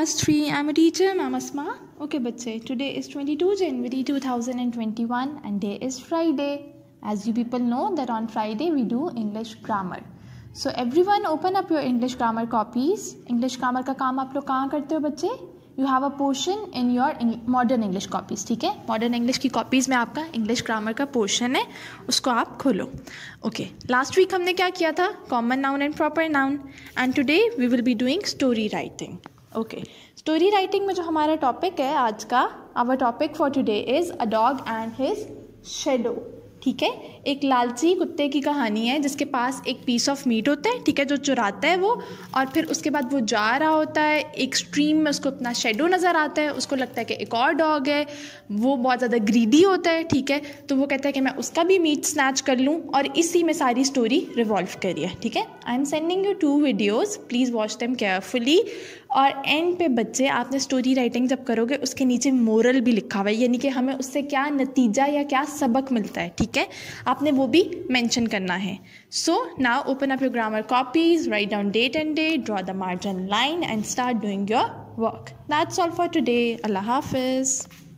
class three I am a teacher ma'am Asma okay बच्चे today is twenty two January two thousand and twenty one and day is Friday as you people know that on Friday we do English grammar so everyone open up your English grammar copies English grammar का काम आप लोग कहाँ करते हो बच्चे you have a portion in your modern English copies ठीक है मॉडर्न इंग्लिश की कॉपीज़ में आपका इंग्लिश ग्रामर का पोर्शन है उसको आप खोलो ओके लास्ट वीक हमने क्या किया था common noun and proper noun and today we will be doing story writing okay story writing में जो हमारा टॉपिक है आज का our topic for today is a dog and his shadow ठीक है एक लालची कुत्ते की कहानी है जिसके पास एक पीस ऑफ मीट होता है ठीक है जो चुराता है वो और फिर उसके बाद वो जा रहा होता है एक स्ट्रीम में उसको अपना शेडो नज़र आता है उसको लगता है कि एक और डॉग है वो बहुत ज़्यादा ग्रीडी होता है ठीक है तो वो कहता है कि मैं उसका भी मीट स्नैच कर लूँ और इसी में सारी स्टोरी रिवॉल्व करिए ठीक है I am sending you two videos please watch them carefully और एंड पे बच्चे आपने स्टोरी राइटिंग जब करोगे उसके नीचे मोरल भी लिखा हुआ है यानी कि हमें उससे क्या नतीजा या क्या सबक मिलता है ठीक है आपने वो भी मेंशन करना है so now open up your grammar copies write down date and day draw the margin line and start doing your work that's all for today अल्लाह हाफिज़